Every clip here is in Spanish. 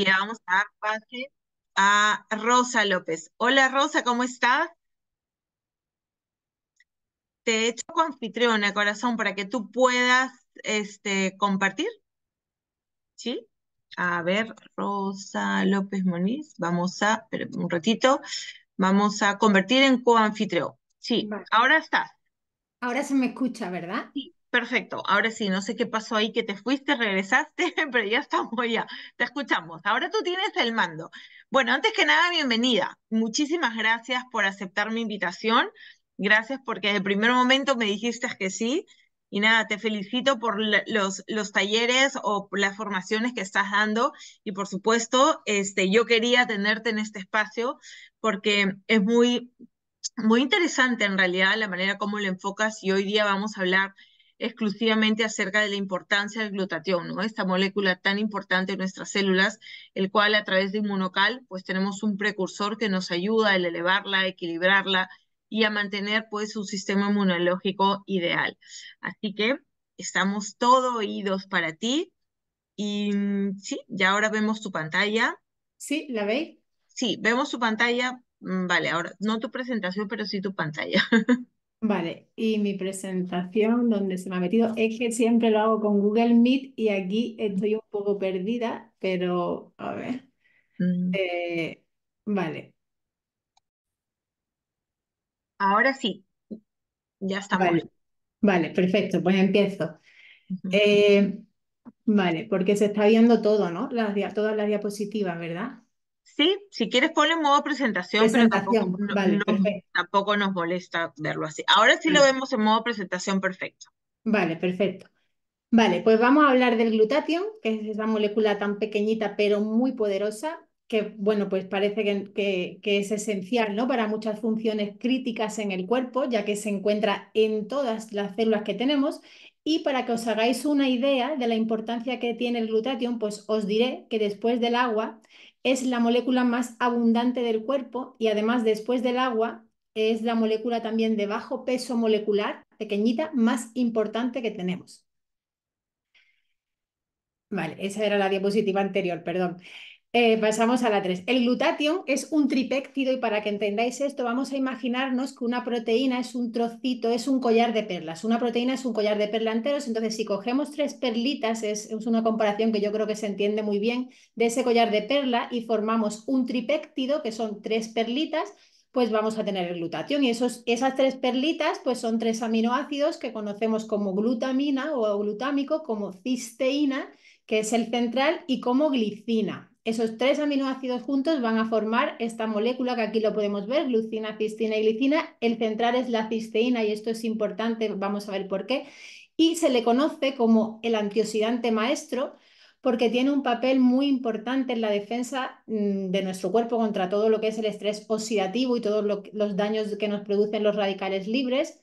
y le vamos a dar pase a Rosa López. Hola Rosa, ¿cómo estás? Te he hecho el corazón, para que tú puedas este, compartir. ¿Sí? A ver, Rosa López Moniz, vamos a, un ratito, vamos a convertir en coanfitrión. Sí, ahora estás. Ahora se me escucha, ¿verdad? Sí, Perfecto, ahora sí, no sé qué pasó ahí, que te fuiste, regresaste, pero ya estamos ya, te escuchamos. Ahora tú tienes el mando. Bueno, antes que nada, bienvenida. Muchísimas gracias por aceptar mi invitación. Gracias porque desde el primer momento me dijiste que sí. Y nada, te felicito por los, los talleres o las formaciones que estás dando. Y por supuesto, este, yo quería tenerte en este espacio porque es muy, muy interesante en realidad la manera como lo enfocas y hoy día vamos a hablar exclusivamente acerca de la importancia del glutatión, ¿no? Esta molécula tan importante en nuestras células, el cual a través de inmunocal, pues tenemos un precursor que nos ayuda a elevarla, a equilibrarla y a mantener pues un sistema inmunológico ideal. Así que estamos todo oídos para ti. Y mm, sí, ya ahora vemos tu pantalla. Sí, ¿la veis? Sí, vemos tu pantalla. Mm, vale, ahora no tu presentación, pero sí tu pantalla. Vale, y mi presentación, donde se me ha metido, es que siempre lo hago con Google Meet y aquí estoy un poco perdida, pero a ver. Mm. Eh, vale. Ahora sí, ya está. Vale, perfecto, pues empiezo. Eh, vale, porque se está viendo todo, ¿no? Las, todas las diapositivas, ¿verdad? Sí, si quieres ponle en modo presentación, presentación pero tampoco, tampoco, nos molesta verlo así. Ahora sí lo vemos en modo presentación perfecto. Vale, perfecto. Vale, pues vamos a hablar del glutatión, que es esa molécula tan pequeñita pero muy poderosa, que bueno, pues parece que, que es esencial ¿no? para muchas funciones críticas en el cuerpo, ya que se encuentra en todas las células que tenemos y para que os hagáis una idea de la importancia que tiene el glutatión, pues os diré que después del agua es la molécula más abundante del cuerpo y además después del agua es la molécula también de bajo peso molecular, pequeñita, más importante que tenemos. Vale, esa era la diapositiva anterior, perdón. Eh, pasamos a la 3. El glutatión es un tripéptido y para que entendáis esto vamos a imaginarnos que una proteína es un trocito, es un collar de perlas. Una proteína es un collar de perlas enteros, entonces si cogemos tres perlitas, es, una comparación que yo creo que se entiende muy bien, de ese collar de perla y formamos un tripéptido, que son tres perlitas, pues vamos a tener el glutatión. Y esas tres perlitas pues son tres aminoácidos que conocemos como glutamina o glutámico, como cisteína, que es el central, y como glicina esos tres aminoácidos juntos van a formar esta molécula que aquí lo podemos ver, glucina, cistina y glicina. El central es la cisteína y esto es importante, vamos a ver por qué. Y se le conoce como el antioxidante maestro porque tiene un papel muy importante en la defensa mm, de nuestro cuerpo contra todo lo que es el estrés oxidativo y todos los daños que nos producen los radicales libres.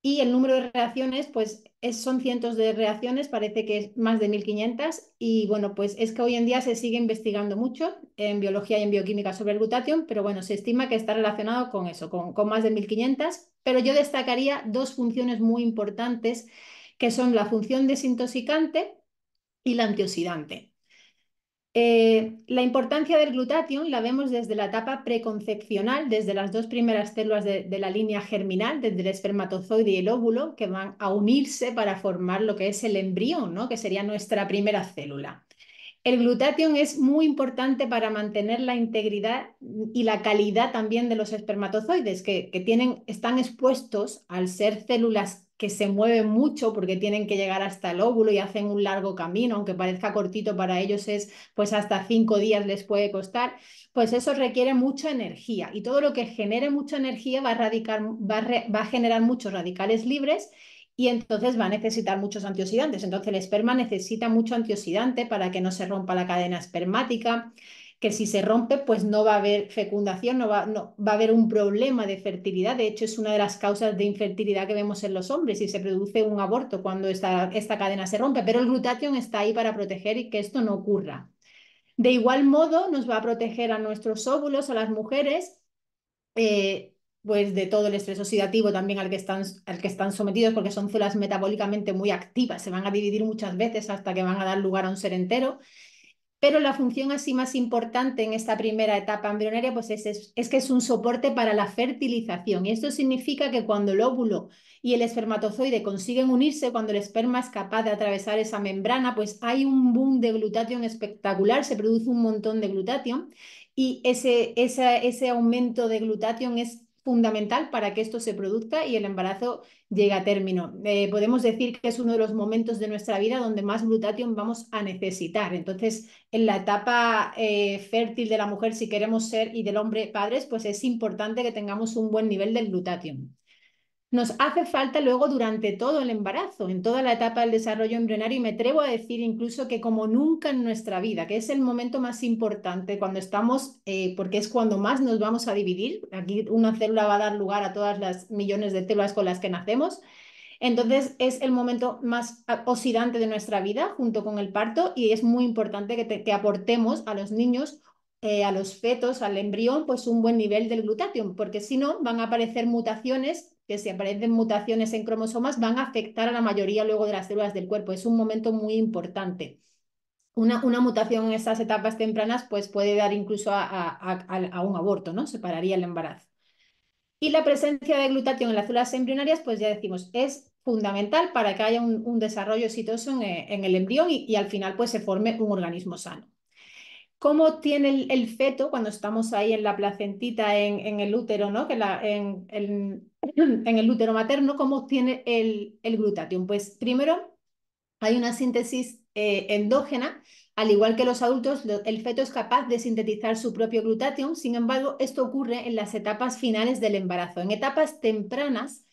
Y el número de reacciones, pues es, son cientos de reacciones, parece que es más de 1.500. Y bueno, pues es que hoy en día se sigue investigando mucho en biología y en bioquímica sobre el glutatión, pero bueno, se estima que está relacionado con eso, con, con más de 1.500. Pero yo destacaría dos funciones muy importantes, que son la función desintoxicante y la antioxidante. Eh, la importancia del glutatión la vemos desde la etapa preconcepcional, desde las dos primeras células de, la línea germinal, desde el espermatozoide y el óvulo, que van a unirse para formar lo que es el embrión, que sería nuestra primera célula. El glutatión es muy importante para mantener la integridad y la calidad también de los espermatozoides, que, tienen, están expuestos al ser células que se mueven mucho porque tienen que llegar hasta el óvulo y hacen un largo camino, aunque parezca cortito para ellos es, pues hasta cinco días les puede costar, pues eso requiere mucha energía y todo lo que genere mucha energía va a, va generar muchos radicales libres y entonces va a necesitar muchos antioxidantes. Entonces el esperma necesita mucho antioxidante para que no se rompa la cadena espermática, que si se rompe, pues no va a haber fecundación, no va, no, va a haber un problema de fertilidad. De hecho, es una de las causas de infertilidad que vemos en los hombres y se produce un aborto cuando esta, esta cadena se rompe. Pero el glutatión está ahí para proteger y que esto no ocurra. De igual modo, nos va a proteger a nuestros óvulos, a las mujeres. Eh, pues de todo el estrés oxidativo también al que, están, al que están sometidos, porque son células metabólicamente muy activas, se van a dividir muchas veces hasta que van a dar lugar a un ser entero. Pero la función así más importante en esta primera etapa embrionaria pues es, que es un soporte para la fertilización. Y esto significa que cuando el óvulo y el espermatozoide consiguen unirse, cuando el esperma es capaz de atravesar esa membrana, pues hay un boom de glutatión espectacular, se produce un montón de glutatión y ese, ese aumento de glutatión es fundamental para que esto se produzca y el embarazo llegue a término. Eh, podemos decir que es uno de los momentos de nuestra vida donde más glutatión vamos a necesitar. Entonces, en la etapa eh, fértil de la mujer, si queremos ser y del hombre padres, pues es importante que tengamos un buen nivel de glutatión nos hace falta luego durante todo el embarazo, en toda la etapa del desarrollo embrionario y me atrevo a decir incluso que como nunca en nuestra vida, que es el momento más importante cuando estamos, eh, porque es cuando más nos vamos a dividir, aquí una célula va a dar lugar a todas las millones de células con las que nacemos, entonces es el momento más oxidante de nuestra vida junto con el parto y es muy importante que, aportemos a los niños eh, a los fetos, al embrión, pues un buen nivel del glutatión, porque si no van a aparecer mutaciones que si aparecen mutaciones en cromosomas van a afectar a la mayoría luego de las células del cuerpo. Es un momento muy importante. Una, mutación en estas etapas tempranas pues puede dar incluso a, un aborto, ¿no? Separaría el embarazo. Y la presencia de glutatión en las células embrionarias, pues ya decimos, es fundamental para que haya un, desarrollo exitoso eh, en, el embrión y, y, al final pues se forme un organismo sano cómo tiene el, feto cuando estamos ahí en la placentita, en, el útero, ¿no? Que la, en, el útero materno, cómo tiene el, el glutatión. Pues primero hay una síntesis eh, endógena. Al igual que los adultos, el feto es capaz de sintetizar su propio glutatión. Sin embargo, esto ocurre en las etapas finales del embarazo. En etapas tempranas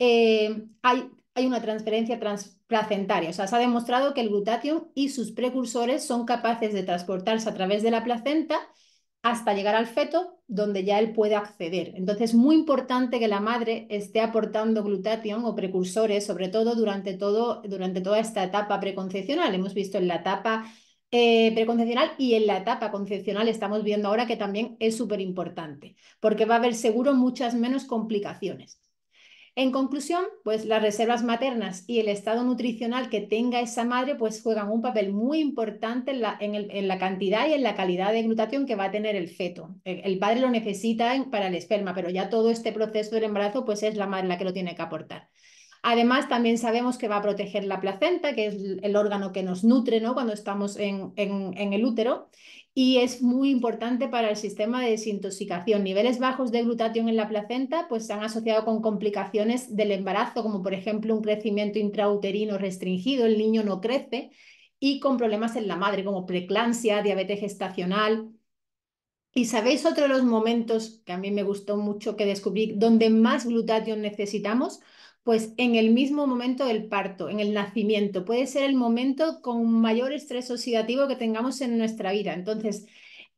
eh, hay hay una transferencia transplacentaria. O sea, se ha demostrado que el glutatión y sus precursores son capaces de transportarse a través de la placenta hasta llegar al feto, donde ya él puede acceder. Entonces, es muy importante que la madre esté aportando glutatión o precursores, sobre todo durante, todo, durante toda esta etapa preconcepcional. Hemos visto en la etapa eh, preconcepcional y en la etapa concepcional estamos viendo ahora que también es súper importante, porque va a haber seguro muchas menos complicaciones. En conclusión, pues las reservas maternas y el estado nutricional que tenga esa madre pues juegan un papel muy importante en la, en la cantidad y en la calidad de nutrición que va a tener el feto. El, padre lo necesita para el esperma, pero ya todo este proceso del embarazo pues es la madre la que lo tiene que aportar. Además, también sabemos que va a proteger la placenta, que es el órgano que nos nutre ¿no? cuando estamos en, en, el útero, y es muy importante para el sistema de desintoxicación. Niveles bajos de glutatión en la placenta pues, se han asociado con complicaciones del embarazo, como por ejemplo un crecimiento intrauterino restringido, el niño no crece, y con problemas en la madre, como preeclampsia, diabetes gestacional. ¿Y sabéis otro de los momentos que a mí me gustó mucho que descubrí donde más glutatión necesitamos? pues en el mismo momento del parto, en el nacimiento. Puede ser el momento con mayor estrés oxidativo que tengamos en nuestra vida. Entonces,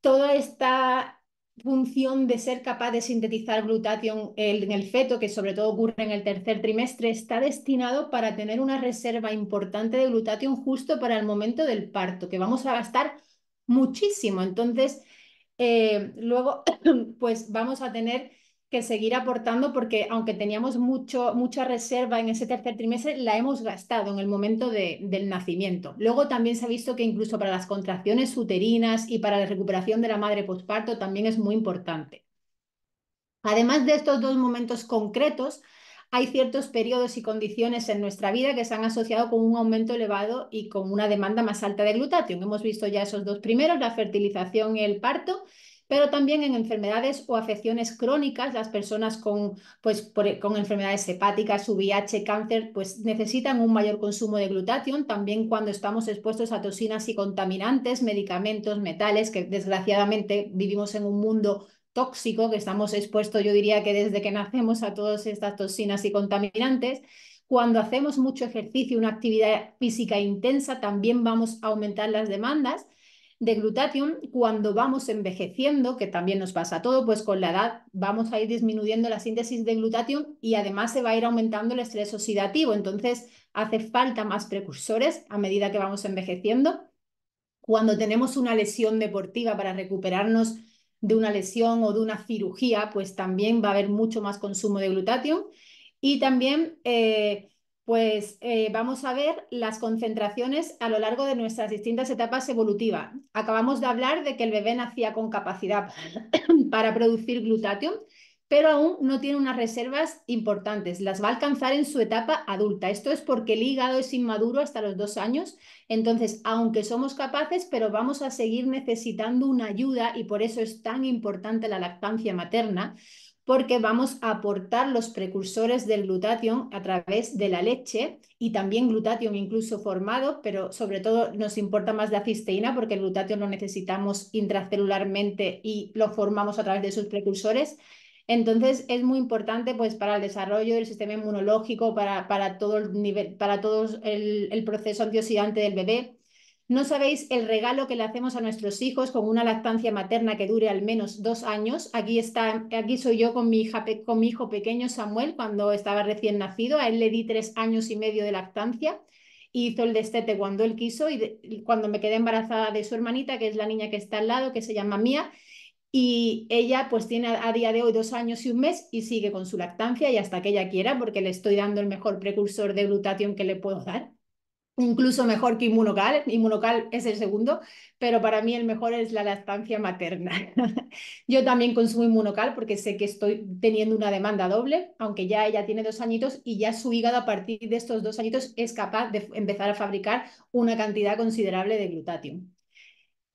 toda esta función de ser capaz de sintetizar glutatión en el feto, que sobre todo ocurre en el tercer trimestre, está destinado para tener una reserva importante de glutatión justo para el momento del parto, que vamos a gastar muchísimo. Entonces, eh, luego, pues vamos a tener que seguir aportando porque aunque teníamos mucho, mucha reserva en ese tercer trimestre, la hemos gastado en el momento del nacimiento. Luego también se ha visto que incluso para las contracciones uterinas y para la recuperación de la madre postparto también es muy importante. Además de estos dos momentos concretos, hay ciertos periodos y condiciones en nuestra vida que se han asociado con un aumento elevado y con una demanda más alta de glutatión. Hemos visto ya esos dos primeros, la fertilización y el parto, pero también en enfermedades o afecciones crónicas, las personas con, pues, e, con enfermedades hepáticas, VIH, cáncer, pues necesitan un mayor consumo de glutatión, también cuando estamos expuestos a toxinas y contaminantes, medicamentos, metales, que desgraciadamente vivimos en un mundo tóxico, que estamos expuestos, yo diría que desde que nacemos a todas estas toxinas y contaminantes. Cuando hacemos mucho ejercicio, una actividad física intensa, también vamos a aumentar las demandas de glutatium cuando vamos envejeciendo, que también nos pasa todo, pues con la edad vamos a ir disminuyendo la síntesis de glutatium y además se va a ir aumentando el estrés oxidativo. Entonces hace falta más precursores a medida que vamos envejeciendo. Cuando tenemos una lesión deportiva para recuperarnos de una lesión o de una cirugía, pues también va a haber mucho más consumo de glutatium. Y también eh, pues eh, vamos a ver las concentraciones a lo largo de nuestras distintas etapas evolutivas. Acabamos de hablar de que el bebé nacía con capacidad para producir glutatión, pero aún no tiene unas reservas importantes. Las va a alcanzar en su etapa adulta. Esto es porque el hígado es inmaduro hasta los dos años. Entonces, aunque somos capaces, pero vamos a seguir necesitando una ayuda y por eso es tan importante la lactancia materna porque vamos a aportar los precursores del glutatión a través de la leche y también glutatión incluso formado, pero sobre todo nos importa más la cisteína porque el glutatión lo necesitamos intracelularmente y lo formamos a través de sus precursores. Entonces es muy importante pues, para el desarrollo del sistema inmunológico, para, para todo, el, nivel, para todos el, el proceso antioxidante del bebé. No sabéis el regalo que le hacemos a nuestros hijos con una lactancia materna que dure al menos dos años. Aquí, está, aquí soy yo con mi, hija, con mi hijo pequeño Samuel cuando estaba recién nacido. A él le di tres años y medio de lactancia hizo el destete cuando él quiso y, cuando me quedé embarazada de su hermanita, que es la niña que está al lado, que se llama Mía. Y ella pues tiene a día de hoy dos años y un mes y sigue con su lactancia y hasta que ella quiera porque le estoy dando el mejor precursor de glutatión que le puedo dar incluso mejor que Inmunocal. Inmunocal es el segundo, pero para mí el mejor es la lactancia materna. Yo también consumo Inmunocal porque sé que estoy teniendo una demanda doble, aunque ya ella tiene dos añitos y ya su hígado a partir de estos dos añitos es capaz de empezar a fabricar una cantidad considerable de glutatión.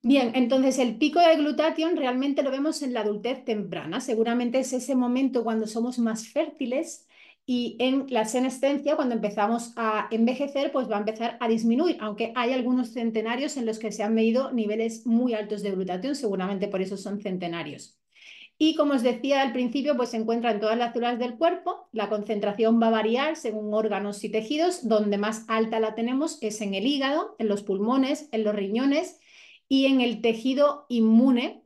Bien, entonces el pico de glutatión realmente lo vemos en la adultez temprana. Seguramente es ese momento cuando somos más fértiles y en la senescencia, cuando empezamos a envejecer, pues va a empezar a disminuir, aunque hay algunos centenarios en los que se han medido niveles muy altos de glutatión, seguramente por eso son centenarios. Y como os decía al principio, pues se encuentra en todas las células del cuerpo, la concentración va a variar según órganos y tejidos, donde más alta la tenemos es en el hígado, en los pulmones, en los riñones y en el tejido inmune,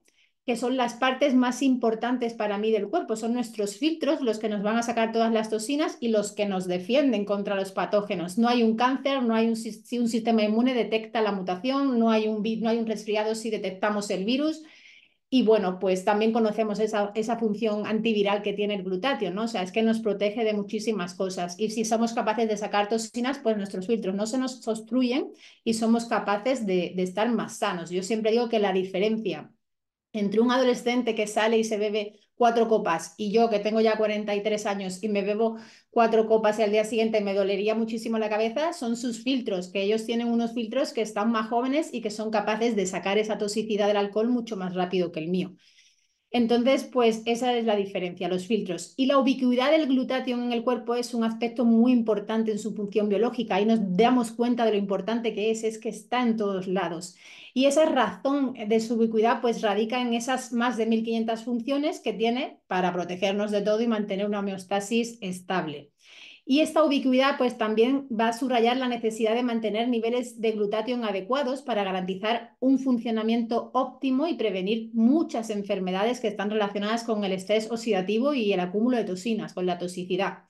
que son las partes más importantes para mí del cuerpo. Son nuestros filtros los que nos van a sacar todas las toxinas y los que nos defienden contra los patógenos. No hay un cáncer, no hay un, si un sistema inmune detecta la mutación, no hay, un, no hay un resfriado si detectamos el virus. Y bueno, pues también conocemos esa, función antiviral que tiene el glutatio. ¿no? O sea, es que nos protege de muchísimas cosas. Y si somos capaces de sacar toxinas, pues nuestros filtros no se nos obstruyen y somos capaces de, de estar más sanos. Yo siempre digo que la diferencia entre un adolescente que sale y se bebe cuatro copas y yo que tengo ya 43 años y me bebo cuatro copas y al día siguiente me dolería muchísimo la cabeza, son sus filtros, que ellos tienen unos filtros que están más jóvenes y que son capaces de sacar esa toxicidad del alcohol mucho más rápido que el mío. Entonces, pues esa es la diferencia, los filtros. Y la ubicuidad del glutatión en el cuerpo es un aspecto muy importante en su función biológica. y nos damos cuenta de lo importante que es, es que está en todos lados. Y esa razón de su ubicuidad pues radica en esas más de 1.500 funciones que tiene para protegernos de todo y mantener una homeostasis estable. Y esta ubicuidad pues, también va a subrayar la necesidad de mantener niveles de glutatión adecuados para garantizar un funcionamiento óptimo y prevenir muchas enfermedades que están relacionadas con el estrés oxidativo y el acúmulo de toxinas, con la toxicidad.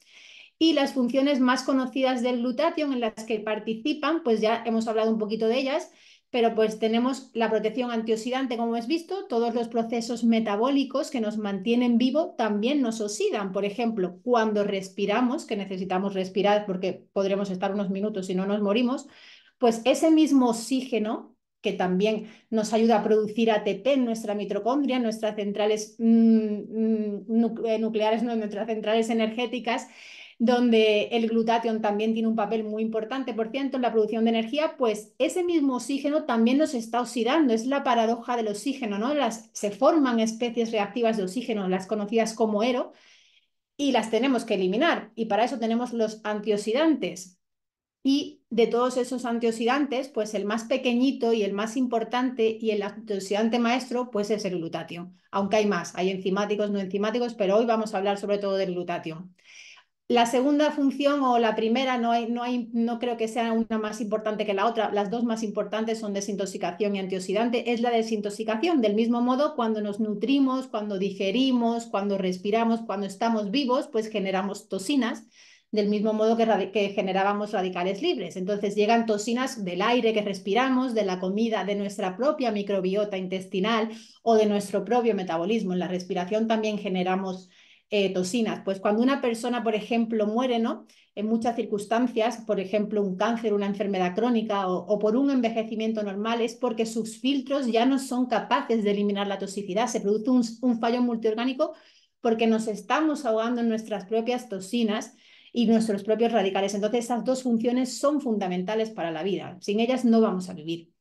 Y las funciones más conocidas del glutatión en las que participan, pues ya hemos hablado un poquito de ellas, pero pues tenemos la protección antioxidante, como hemos visto, todos los procesos metabólicos que nos mantienen vivo también nos oxidan. Por ejemplo, cuando respiramos, que necesitamos respirar porque podremos estar unos minutos y no nos morimos, pues ese mismo oxígeno que también nos ayuda a producir ATP en nuestra mitocondria, en nuestras centrales mm, mm, nucleares, en nuestras centrales energéticas, donde el glutatión también tiene un papel muy importante, por cierto, en la producción de energía, pues ese mismo oxígeno también nos está oxidando. Es la paradoja del oxígeno, ¿no? Las, se forman especies reactivas de oxígeno, las conocidas como ERO, y las tenemos que eliminar. Y para eso tenemos los antioxidantes. Y de todos esos antioxidantes, pues el más pequeñito y el más importante y el antioxidante maestro, pues es el glutatión. Aunque hay más, hay enzimáticos, no enzimáticos, pero hoy vamos a hablar sobre todo del glutatión. La segunda función o la primera no, hay, no, hay, no creo que sea una más importante que la otra. Las dos más importantes son desintoxicación y antioxidante. Es la desintoxicación. Del mismo modo, cuando nos nutrimos, cuando digerimos, cuando respiramos, cuando estamos vivos, pues generamos toxinas del mismo modo que, que, generábamos radicales libres. Entonces llegan toxinas del aire que respiramos, de la comida, de nuestra propia microbiota intestinal o de nuestro propio metabolismo. En la respiración también generamos eh, pues cuando una persona, por ejemplo, muere, ¿no? En muchas circunstancias, por ejemplo, un cáncer, una enfermedad crónica o, por un envejecimiento normal, es porque sus filtros ya no son capaces de eliminar la toxicidad. Se produce un, fallo multiorgánico porque nos estamos ahogando en nuestras propias toxinas y nuestros propios radicales. Entonces, esas dos funciones son fundamentales para la vida. Sin ellas no vamos a vivir.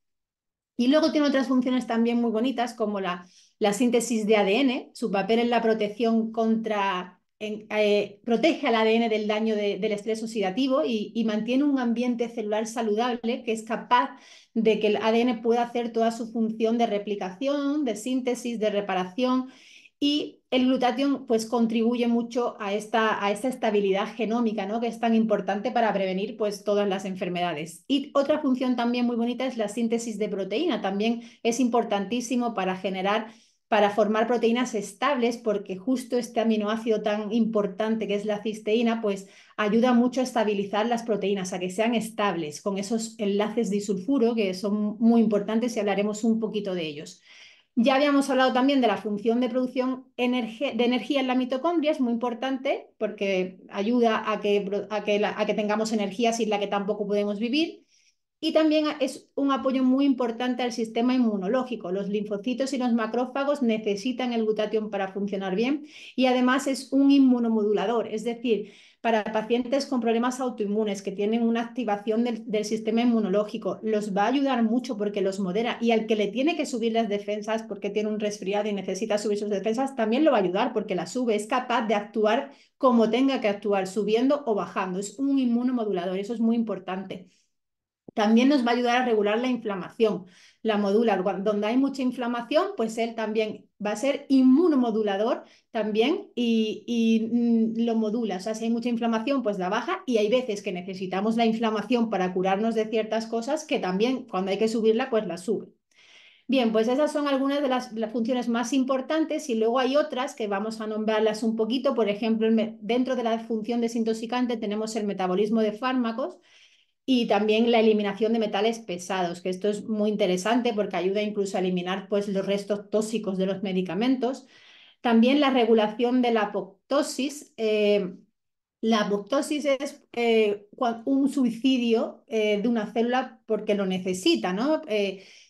Y luego tiene otras funciones también muy bonitas, como la la síntesis de ADN, su papel en la protección contra, eh, protege al ADN del daño del estrés oxidativo y, mantiene un ambiente celular saludable que es capaz de que el ADN pueda hacer toda su función de replicación, de síntesis, de reparación. Y el glutatión pues, contribuye mucho a esta, a esta estabilidad genómica, ¿no? que es tan importante para prevenir pues, todas las enfermedades. Y otra función también muy bonita es la síntesis de proteína. También es importantísimo para generar para formar proteínas estables, porque justo este aminoácido tan importante que es la cisteína, pues ayuda mucho a estabilizar las proteínas, a que sean estables, con esos enlaces disulfuro que son muy importantes y hablaremos un poquito de ellos. Ya habíamos hablado también de la función de producción de energía en la mitocondria, es muy importante porque ayuda a que, a que tengamos energía sin la que tampoco podemos vivir. Y también es un apoyo muy importante al sistema inmunológico. Los linfocitos y los macrófagos necesitan el glutatión para funcionar bien y además es un inmunomodulador, es decir, para pacientes con problemas autoinmunes que tienen una activación del, del, sistema inmunológico, los va a ayudar mucho porque los modera y al que le tiene que subir las defensas porque tiene un resfriado y necesita subir sus defensas, también lo va a ayudar porque la sube, es capaz de actuar como tenga que actuar, subiendo o bajando, es un inmunomodulador, eso es muy importante. También nos va a ayudar a regular la inflamación. La modula, donde hay mucha inflamación, pues él también va a ser inmunomodulador también y, mm, lo modula. O sea, si hay mucha inflamación, pues la baja y hay veces que necesitamos la inflamación para curarnos de ciertas cosas que también cuando hay que subirla, pues la sube. Bien, pues esas son algunas de las funciones más importantes y luego hay otras que vamos a nombrarlas un poquito. Por ejemplo, dentro de la función desintoxicante tenemos el metabolismo de fármacos, y también la eliminación de metales pesados, que esto es muy interesante porque ayuda incluso a eliminar pues, los restos tóxicos de los medicamentos. También la regulación de la apoptosis. Eh, la apoptosis es eh, un suicidio eh, de una célula porque lo necesita, ¿no?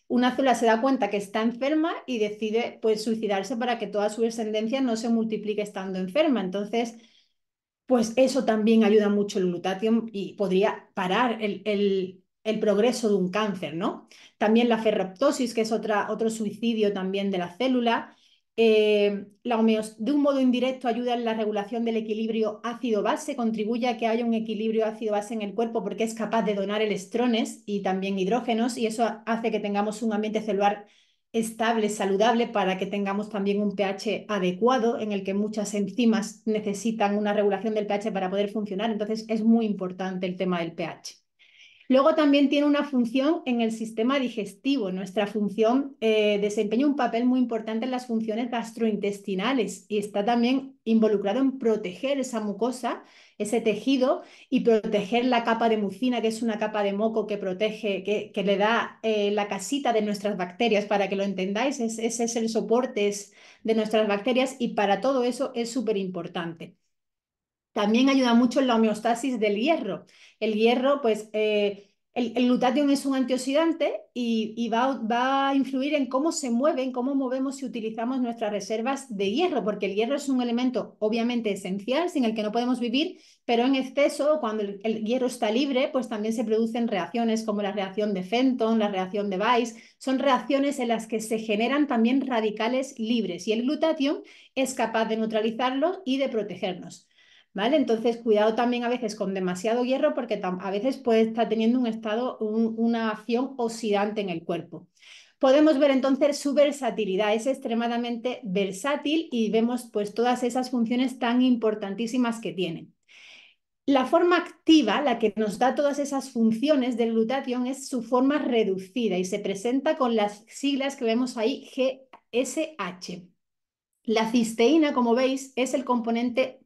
una célula se da cuenta que está enferma y decide pues, suicidarse para que toda su descendencia no se multiplique estando enferma. Entonces, pues eso también ayuda mucho el glutatión y podría parar el, progreso de un cáncer, ¿no? También la ferroptosis, que es otra, otro suicidio también de la célula. Eh, la de un modo indirecto ayuda en la regulación del equilibrio ácido-base, contribuye a que haya un equilibrio ácido-base en el cuerpo porque es capaz de donar electrones y también hidrógenos y eso hace que tengamos un ambiente celular estable, saludable, para que tengamos también un pH adecuado en el que muchas enzimas necesitan una regulación del pH para poder funcionar. Entonces es muy importante el tema del pH. Luego también tiene una función en el sistema digestivo. Nuestra función eh, desempeña un papel muy importante en las funciones gastrointestinales y está también involucrado en proteger esa mucosa, ese tejido y proteger la capa de mucina, que es una capa de moco que protege, que, le da eh, la casita de nuestras bacterias, para que lo entendáis, ese es el soporte de nuestras bacterias y para todo eso es súper importante. También ayuda mucho en la homeostasis del hierro. El hierro, pues, eh, el, glutatión es un antioxidante y, va, a influir en cómo se mueven, cómo movemos y utilizamos nuestras reservas de hierro, porque el hierro es un elemento obviamente esencial sin el que no podemos vivir, pero en exceso, cuando el, hierro está libre, pues también se producen reacciones como la reacción de Fenton, la reacción de Weiss, son reacciones en las que se generan también radicales libres y el glutatión es capaz de neutralizarlos y de protegernos. Entonces, cuidado también a veces con demasiado hierro porque a veces puede estar teniendo un estado, una acción oxidante en el cuerpo. Podemos ver entonces su versatilidad, es extremadamente versátil y vemos pues todas esas funciones tan importantísimas que tiene. La forma activa, la que nos da todas esas funciones del glutatión, es su forma reducida y se presenta con las siglas que vemos ahí, GSH. La cisteína, como veis, es el componente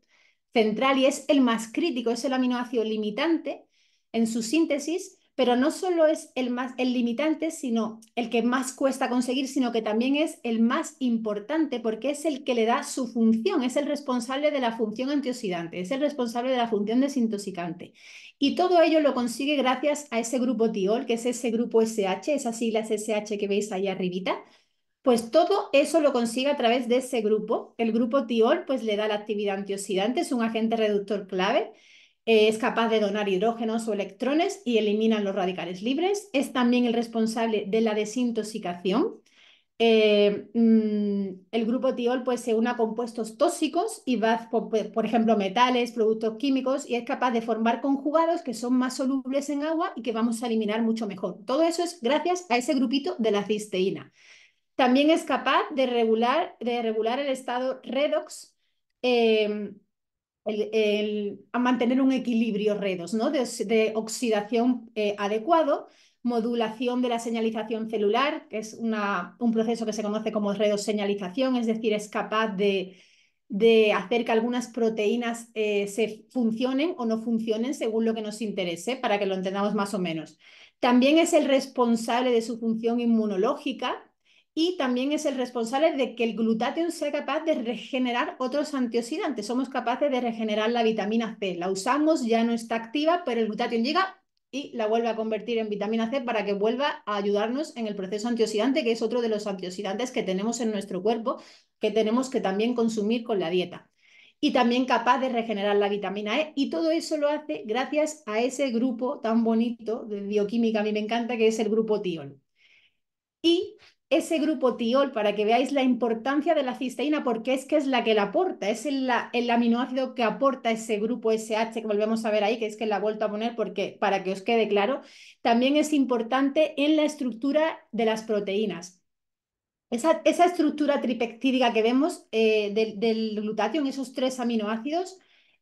central y es el más crítico, es el aminoácido limitante en su síntesis, pero no solo es el, más, el limitante, sino el que más cuesta conseguir, sino que también es el más importante porque es el que le da su función, es el responsable de la función antioxidante, es el responsable de la función desintoxicante. Y todo ello lo consigue gracias a ese grupo tiol, que es ese grupo SH, esas siglas SH que veis ahí arribita, pues todo eso lo consigue a través de ese grupo. El grupo tiol pues le da la actividad antioxidante, es un agente reductor clave, eh, es capaz de donar hidrógenos o electrones y elimina los radicales libres. Es también el responsable de la desintoxicación. Eh, mm, el grupo tiol pues se une a compuestos tóxicos y va, por ejemplo, metales, productos químicos y es capaz de formar conjugados que son más solubles en agua y que vamos a eliminar mucho mejor. Todo eso es gracias a ese grupito de la cisteína. También es capaz de regular, de regular el estado redox, em, mantener un equilibrio redox de, oxidación eh, adecuado, modulación de la señalización celular, que es un proceso que se conoce como señalización, es decir, es capaz de, hacer que algunas proteínas eh, se funcionen o no funcionen según lo que nos interese, para que lo entendamos más o menos. También es el responsable de su función inmunológica, y también es el responsable de que el glutatión sea capaz de regenerar otros antioxidantes. Somos capaces de regenerar la vitamina C. La usamos, ya no está activa, pero el glutatión llega y la vuelve a convertir en vitamina C para que vuelva a ayudarnos en el proceso antioxidante, que es otro de los antioxidantes que tenemos en nuestro cuerpo, que tenemos que también consumir con la dieta. Y también capaz de regenerar la vitamina E. Y todo eso lo hace gracias a ese grupo tan bonito de bioquímica, a mí me encanta, que es el grupo tiol. Y ese grupo tiol para que veáis la importancia de la cisteína, porque es que es la que la aporta, es el, aminoácido que aporta ese grupo SH que volvemos a ver ahí, que es que la he vuelto a poner porque, para que os quede claro, también es importante en la estructura de las proteínas. Esa, estructura tripectídica que vemos eh, del, del glutatión, esos tres aminoácidos,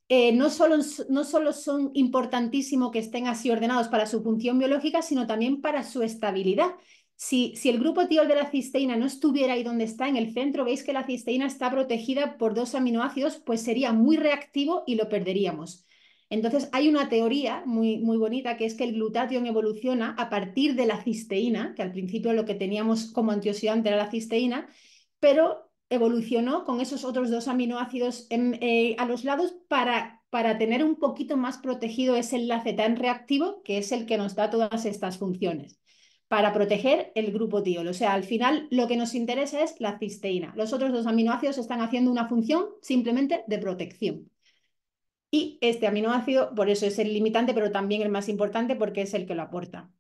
eh, no, solo, no solo son importantísimos que estén así ordenados para su función biológica, sino también para su estabilidad. Si, el grupo tiol de la cisteína no estuviera ahí donde está, en el centro, veis que la cisteína está protegida por dos aminoácidos, pues sería muy reactivo y lo perderíamos. Entonces, hay una teoría muy, bonita que es que el glutatión evoluciona a partir de la cisteína, que al principio lo que teníamos como antioxidante era la cisteína, pero evolucionó con esos otros dos aminoácidos eh, a los lados para, para tener un poquito más protegido ese enlace tan reactivo que es el que nos da todas estas funciones para proteger el grupo tiol. O sea, al final lo que nos interesa es la cisteína. Los otros dos aminoácidos están haciendo una función simplemente de protección. Y este aminoácido, por eso es el limitante, pero también el más importante porque es el que lo aporta.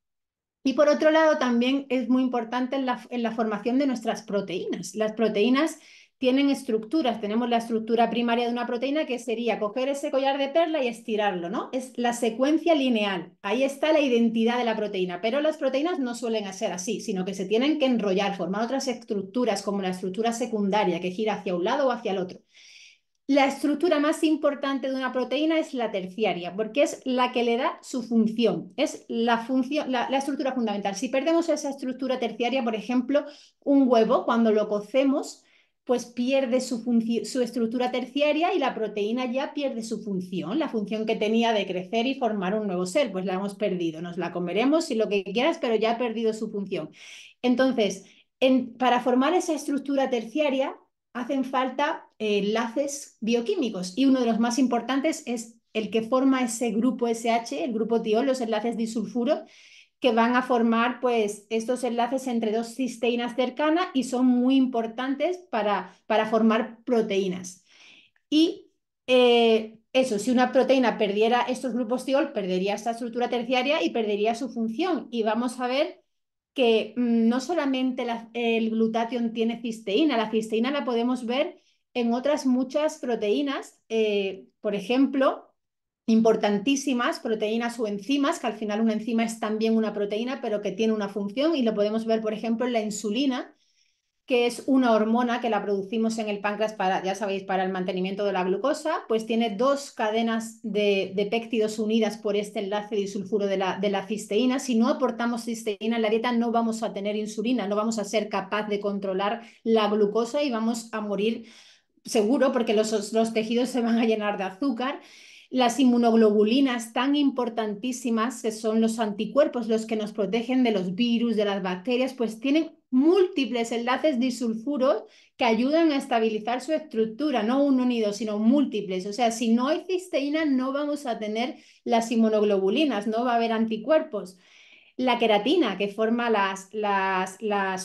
Y por otro lado, también es muy importante en la, en la formación de nuestras proteínas. Las proteínas tienen estructuras. Tenemos la estructura primaria de una proteína que sería coger ese collar de perla y estirarlo, ¿no? Es la secuencia lineal. Ahí está la identidad de la proteína. Pero las proteínas no suelen ser así, sino que se tienen que enrollar, formar otras estructuras, como la estructura secundaria que gira hacia un lado o hacia el otro. La estructura más importante de una proteína es la terciaria, porque es la que le da su función, es la, función, la, estructura fundamental. Si perdemos esa estructura terciaria, por ejemplo, un huevo, cuando lo cocemos, pues pierde su, su estructura terciaria y la proteína ya pierde su función, la función que tenía de crecer y formar un nuevo ser, pues la hemos perdido, nos la comeremos y lo que quieras, pero ya ha perdido su función. Entonces, para formar esa estructura terciaria hacen falta eh, enlaces bioquímicos y uno de los más importantes es el que forma ese grupo SH, el grupo tiol, los enlaces disulfuro, que van a formar pues estos enlaces entre dos cisteínas cercanas y son muy importantes para, para formar proteínas. Y eh, eso, si una proteína perdiera estos grupos tiol, perdería esta estructura terciaria y perdería su función. Y vamos a ver que mm, no solamente el glutatión tiene cisteína, la cisteína la podemos ver en otras muchas proteínas, eh, por ejemplo, importantísimas, proteínas o enzimas, que al final una enzima es también una proteína, pero que tiene una función y lo podemos ver, por ejemplo, en la insulina, que es una hormona que la producimos en el páncreas para, ya sabéis, para el mantenimiento de la glucosa, pues tiene dos cadenas de, de péptidos unidas por este enlace disulfuro de la, de la cisteína. Si no aportamos cisteína en la dieta, no vamos a tener insulina, no vamos a ser capaz de controlar la glucosa y vamos a morir seguro porque los, los tejidos se van a llenar de azúcar. Las inmunoglobulinas tan importantísimas, que son los anticuerpos, los que nos protegen de los virus, de las bacterias, pues tienen múltiples enlaces disulfuros que ayudan a estabilizar su estructura, no un unido, sino múltiples. O sea, si no hay cisteína, no vamos a tener las inmunoglobulinas, no va a haber anticuerpos la queratina que forma las, las,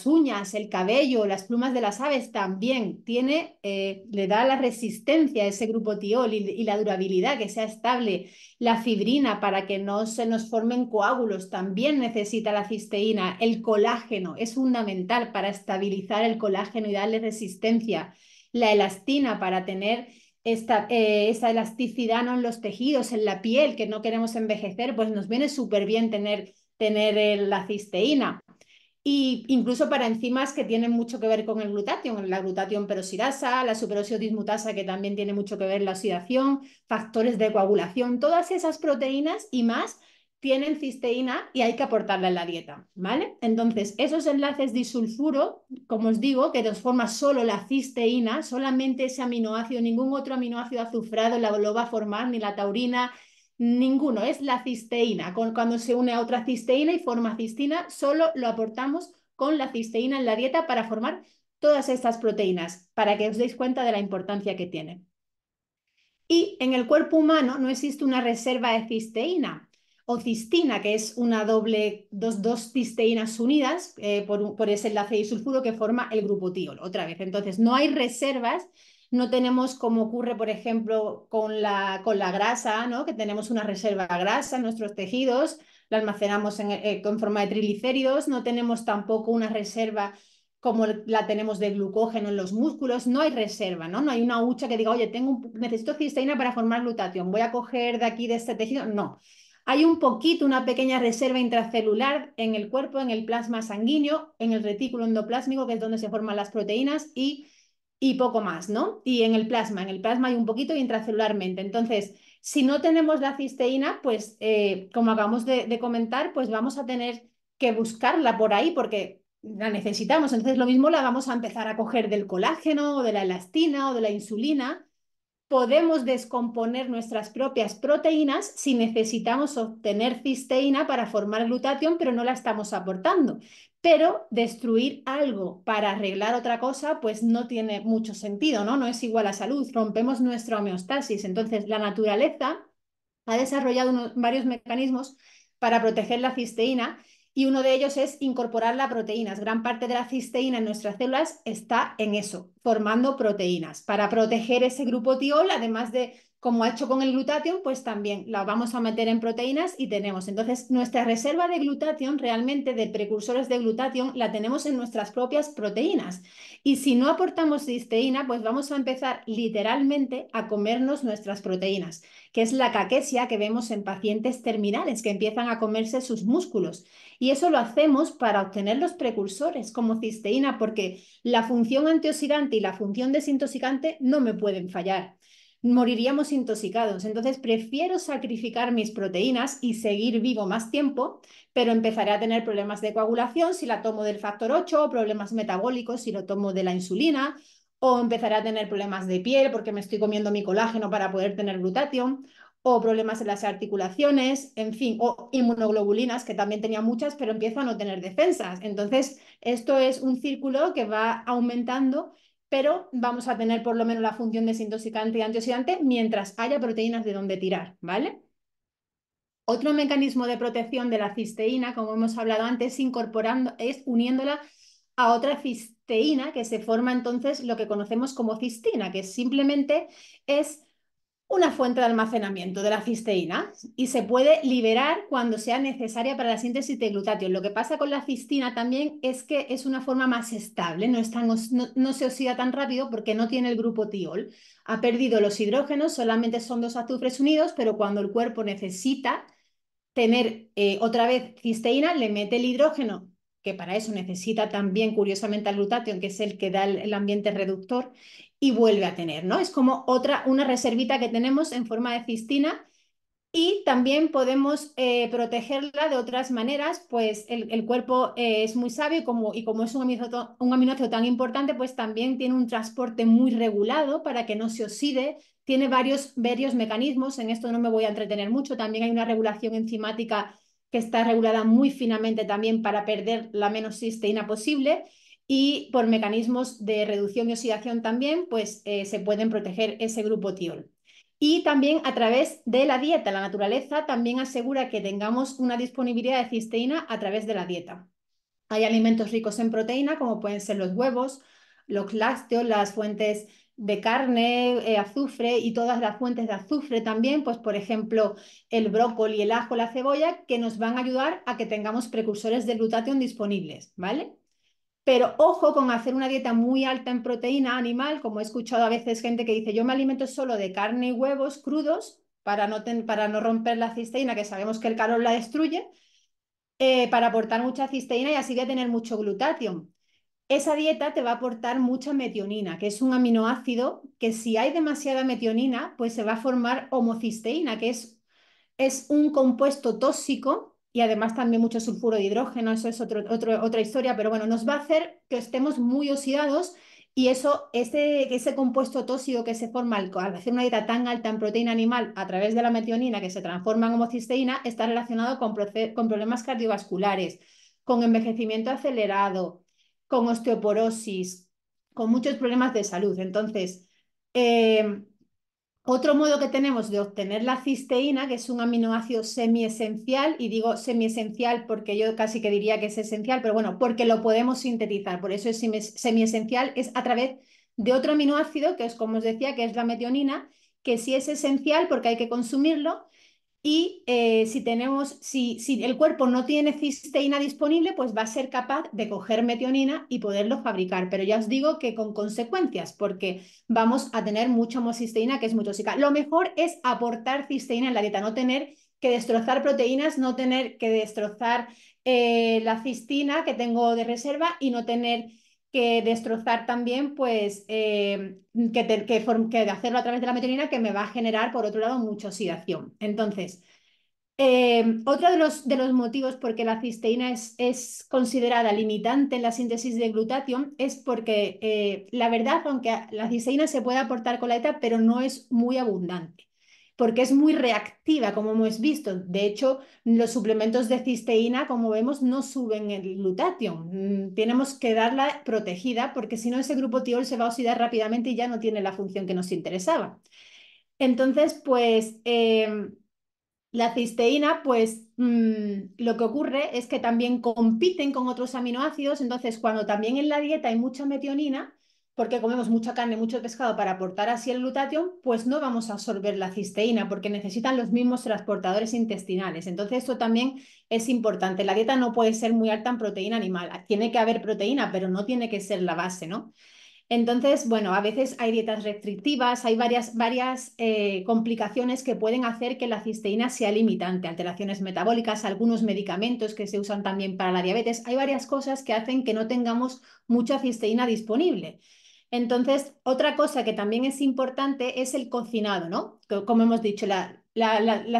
uñas, el cabello, las plumas de las aves también tiene, eh, le da la resistencia a ese grupo tiol y, la durabilidad, que sea estable. La fibrina para que no se nos formen coágulos también necesita la cisteína. El colágeno es fundamental para estabilizar el colágeno y darle resistencia. La elastina para tener esta, eh, esa elasticidad en los tejidos, en la piel, que no queremos envejecer, pues nos viene súper bien tener tener eh, la cisteína. Y incluso para enzimas que tienen mucho que ver con el glutatión, la glutatión peroxidasa, la dismutasa que también tiene mucho que ver la oxidación, factores de coagulación, todas esas proteínas y más tienen cisteína y hay que aportarla en la dieta, ¿vale? Entonces, esos enlaces disulfuro, como os digo, que transforma solo la cisteína, solamente ese aminoácido, ningún otro aminoácido azufrado la lo va a formar, ni la taurina, Ninguno, es la cisteína. Cuando se une a otra cisteína y forma cistina, solo lo aportamos con la cisteína en la dieta para formar todas estas proteínas, para que os deis cuenta de la importancia que tiene. Y en el cuerpo humano no existe una reserva de cisteína o cistina, que es una doble, dos, cisteínas unidas eh, por, por ese enlace disulfuro que forma el grupo tiol. Otra vez, entonces no hay reservas no tenemos como ocurre, por ejemplo, con la, con la grasa, ¿no? que tenemos una reserva grasa en nuestros tejidos, la almacenamos en, eh, forma de triglicéridos, no tenemos tampoco una reserva como la tenemos de glucógeno en los músculos, no hay reserva, ¿no? No hay una hucha que diga, oye, tengo necesito cisteína para formar glutatión, voy a coger de aquí de este tejido, no. Hay un poquito, una pequeña reserva intracelular en el cuerpo, en el plasma sanguíneo, en el retículo endoplásmico, que es donde se forman las proteínas, y y poco más, ¿no? Y en el plasma, en el plasma hay un poquito y intracelularmente. Entonces, si no tenemos la cisteína, pues eh, como acabamos de, de, comentar, pues vamos a tener que buscarla por ahí porque la necesitamos. Entonces, lo mismo la vamos a empezar a coger del colágeno o de la elastina o de la insulina. Podemos descomponer nuestras propias proteínas si necesitamos obtener cisteína para formar glutatión, pero no la estamos aportando pero destruir algo para arreglar otra cosa, pues no tiene mucho sentido, ¿no? No es igual a salud, rompemos nuestra homeostasis. Entonces, la naturaleza ha desarrollado varios mecanismos para proteger la cisteína y uno de ellos es incorporar la proteínas. Gran parte de la cisteína en nuestras células está en eso, formando proteínas para proteger ese grupo tiol, además de como ha hecho con el glutatión, pues también la vamos a meter en proteínas y tenemos. Entonces, nuestra reserva de glutatión, realmente de precursores de glutatión, la tenemos en nuestras propias proteínas. Y si no aportamos cisteína, pues vamos a empezar literalmente a comernos nuestras proteínas, que es la caquesia que vemos en pacientes terminales que empiezan a comerse sus músculos. Y eso lo hacemos para obtener los precursores como cisteína, porque la función antioxidante y la función desintoxicante no me pueden fallar moriríamos intoxicados. Entonces, prefiero sacrificar mis proteínas y seguir vivo más tiempo, pero empezaré a tener problemas de coagulación si la tomo del factor 8, o problemas metabólicos si lo tomo de la insulina, o empezaré a tener problemas de piel porque me estoy comiendo mi colágeno para poder tener glutatión, o problemas en las articulaciones, en fin, o inmunoglobulinas, que también tenía muchas, pero empiezo a no tener defensas. Entonces, esto es un círculo que va aumentando pero vamos a tener por lo menos la función desintoxicante y antioxidante mientras haya proteínas de donde tirar, ¿vale? Otro mecanismo de protección de la cisteína, como hemos hablado antes, incorporando, es uniéndola a otra cisteína que se forma entonces lo que conocemos como cistina, que simplemente es una fuente de almacenamiento de la cisteína y se puede liberar cuando sea necesaria para la síntesis de glutatión. Lo que pasa con la cistina también es que es una forma más estable, no, se oxida tan rápido porque no tiene el grupo tiol. Ha perdido los hidrógenos, solamente son dos azufres unidos, pero cuando el cuerpo necesita tener eh, otra vez cisteína, le mete el hidrógeno, que para eso necesita también curiosamente al glutatión, que es el que da el ambiente reductor, y vuelve a tener, ¿no? Es como otra, una reservita que tenemos en forma de cistina y también podemos eh, protegerla de otras maneras, pues el, cuerpo eh, es muy sabio y como, y como es un aminoácido, un aminoácido tan importante, pues también tiene un transporte muy regulado para que no se oxide, tiene varios, varios mecanismos, en esto no me voy a entretener mucho, también hay una regulación enzimática que está regulada muy finamente también para perder la menos cisteína posible y por mecanismos de reducción y oxidación también, pues eh, se pueden proteger ese grupo tiol. Y también a través de la dieta, la naturaleza también asegura que tengamos una disponibilidad de cisteína a través de la dieta. Hay alimentos ricos en proteína, como pueden ser los huevos, los lácteos, las fuentes de carne, eh, azufre y todas las fuentes de azufre también, pues por ejemplo el brócoli, el ajo, la cebolla, que nos van a ayudar a que tengamos precursores de glutatión disponibles, ¿vale? Pero ojo con hacer una dieta muy alta en proteína animal, como he escuchado a veces gente que dice, yo me alimento solo de carne y huevos crudos para no, para no romper la cisteína, que sabemos que el calor la destruye, eh, para aportar mucha cisteína y así tener mucho glutatión. Esa dieta te va a aportar mucha metionina, que es un aminoácido que si hay demasiada metionina, pues se va a formar homocisteína, que es un compuesto tóxico y además también mucho sulfuro de hidrógeno, eso es otro, otra historia, pero bueno, nos va a hacer que estemos muy oxidados y eso, ese, ese compuesto tóxico que se forma al, hacer una dieta tan alta en proteína animal a través de la metionina que se transforma en homocisteína está relacionado con, con problemas cardiovasculares, con envejecimiento acelerado, con osteoporosis, con muchos problemas de salud. Entonces, eh, otro modo que tenemos de obtener la cisteína, que es un aminoácido semiesencial, y digo semiesencial porque yo casi que diría que es esencial, pero bueno, porque lo podemos sintetizar, por eso es semiesencial, es a través de otro aminoácido, que es como os decía, que es la metionina, que sí es esencial porque hay que consumirlo, y eh, si tenemos, si, si el cuerpo no tiene cisteína disponible, pues va a ser capaz de coger metionina y poderlo fabricar. Pero ya os digo que con consecuencias, porque vamos a tener mucha homocisteína, que es muy tóxica. Lo mejor es aportar cisteína en la dieta, no tener que destrozar proteínas, no tener que destrozar eh, la cistina que tengo de reserva y no tener que destrozar también, pues, eh, que, que, hacerlo a través de la metionina, que me va a generar, por otro lado, mucha oxidación. Entonces, eh, otro de los, de los, motivos por que la cisteína es, es, considerada limitante en la síntesis de glutatión es porque eh, la verdad, aunque la cisteína se puede aportar con la ETA, pero no es muy abundante porque es muy reactiva, como hemos visto. De hecho, los suplementos de cisteína, como vemos, no suben el glutatión. Mm, tenemos que darla protegida porque si no ese grupo tiol se va a oxidar rápidamente y ya no tiene la función que nos interesaba. Entonces, pues... Em, la cisteína, pues mm, lo que ocurre es que también compiten con otros aminoácidos, entonces cuando también en la dieta hay mucha metionina, porque comemos mucha carne, mucho pescado para aportar así el glutatión, pues no vamos a absorber la cisteína porque necesitan los mismos transportadores intestinales. Entonces, esto también es importante. La dieta no puede ser muy alta en proteína animal. Tiene que haber proteína, pero no tiene que ser la base, ¿no? Entonces, bueno, a veces hay dietas restrictivas, hay varias, varias eh, complicaciones que pueden hacer que la cisteína sea limitante, alteraciones metabólicas, algunos medicamentos que se usan también para la diabetes, hay varias cosas que hacen que no tengamos mucha cisteína disponible. Entonces, otra cosa que también es importante es el cocinado, ¿no? Como hemos dicho, la,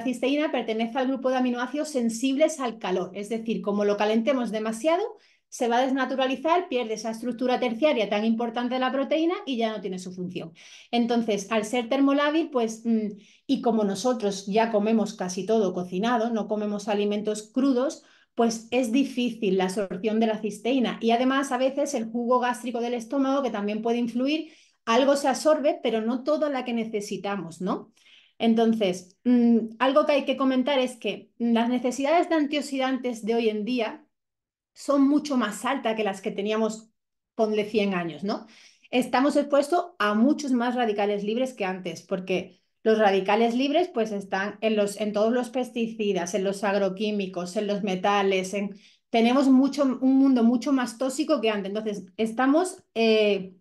cisteína pertenece al grupo de aminoácidos sensibles al calor, es decir, como lo calentemos demasiado, se va a desnaturalizar, pierde esa estructura terciaria tan importante de la proteína y ya no tiene su función. Entonces, al ser termolábil, pues, mm, y como nosotros ya comemos casi todo cocinado, no comemos alimentos crudos, pues es difícil la absorción de la cisteína. Y además a veces el jugo gástrico del estómago, que también puede influir, algo se absorbe, pero no toda la que necesitamos, ¿no? Entonces, mm, algo que hay que comentar es que las necesidades de antioxidantes de hoy en día son mucho más altas que las que teníamos, ponle 100 años, ¿no? Estamos expuestos a muchos más radicales libres que antes, porque los radicales libres pues están en, los, en todos los pesticidas, en los agroquímicos, en los metales, en... tenemos mucho, un mundo mucho más tóxico que antes. Entonces, estamos eh,